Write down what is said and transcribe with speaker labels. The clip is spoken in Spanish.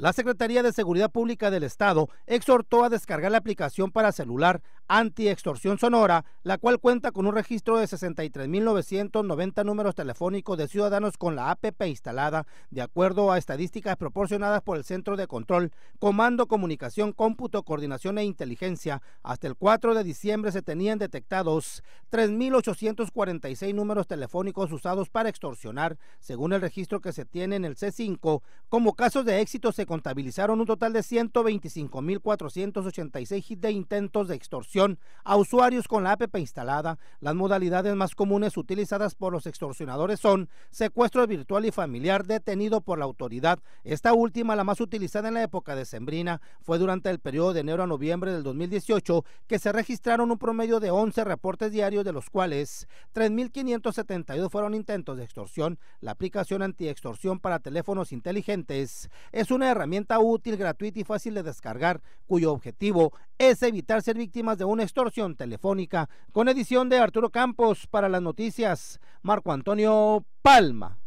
Speaker 1: La Secretaría de Seguridad Pública del Estado exhortó a descargar la aplicación para celular antiextorsión sonora, la cual cuenta con un registro de 63.990 números telefónicos de ciudadanos con la APP instalada, de acuerdo a estadísticas proporcionadas por el Centro de Control, Comando, Comunicación, Cómputo, Coordinación e Inteligencia. Hasta el 4 de diciembre se tenían detectados 3.846 números telefónicos usados para extorsionar, según el registro que se tiene en el C5. Como casos de éxito se contabilizaron un total de 125.486 de intentos de extorsión a usuarios con la APP instalada. Las modalidades más comunes utilizadas por los extorsionadores son secuestro virtual y familiar detenido por la autoridad. Esta última, la más utilizada en la época de sembrina fue durante el periodo de enero a noviembre del 2018 que se registraron un promedio de 11 reportes diarios, de los cuales 3.572 fueron intentos de extorsión. La aplicación anti-extorsión para teléfonos inteligentes es una herramienta útil, gratuita y fácil de descargar, cuyo objetivo es evitar ser víctimas de una extorsión telefónica, con edición de Arturo Campos para las noticias, Marco Antonio Palma.